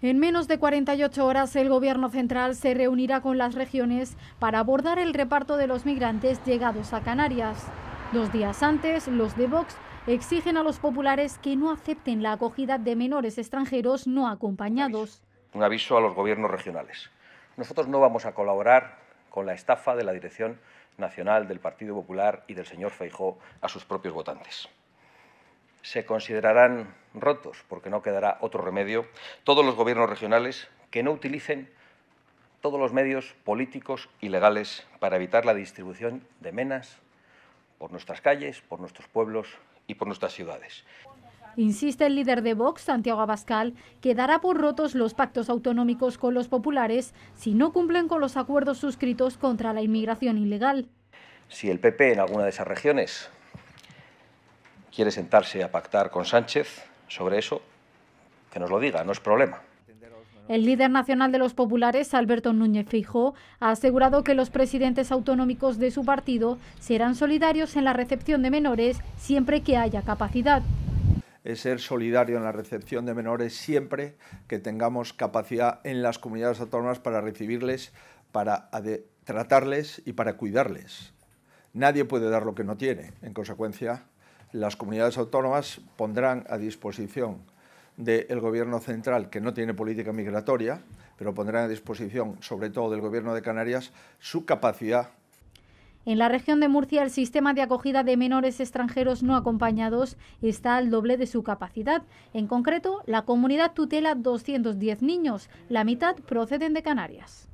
En menos de 48 horas, el Gobierno central se reunirá con las regiones para abordar el reparto de los migrantes llegados a Canarias. Dos días antes, los de Vox exigen a los populares que no acepten la acogida de menores extranjeros no acompañados. Un aviso a los gobiernos regionales. Nosotros no vamos a colaborar con la estafa de la Dirección Nacional del Partido Popular y del señor Feijó a sus propios votantes se considerarán rotos, porque no quedará otro remedio, todos los gobiernos regionales que no utilicen todos los medios políticos y legales para evitar la distribución de menas por nuestras calles, por nuestros pueblos y por nuestras ciudades. Insiste el líder de Vox, Santiago Abascal, que dará por rotos los pactos autonómicos con los populares si no cumplen con los acuerdos suscritos contra la inmigración ilegal. Si el PP en alguna de esas regiones quiere sentarse a pactar con Sánchez sobre eso, que nos lo diga, no es problema. El líder nacional de los populares, Alberto Núñez Fijo, ha asegurado que los presidentes autonómicos de su partido serán solidarios en la recepción de menores siempre que haya capacidad. Es ser solidario en la recepción de menores siempre que tengamos capacidad en las comunidades autónomas para recibirles, para tratarles y para cuidarles. Nadie puede dar lo que no tiene. En consecuencia, las comunidades autónomas pondrán a disposición del Gobierno central, que no tiene política migratoria, pero pondrán a disposición, sobre todo del Gobierno de Canarias, su capacidad en la región de Murcia, el sistema de acogida de menores extranjeros no acompañados está al doble de su capacidad. En concreto, la comunidad tutela 210 niños, la mitad proceden de Canarias.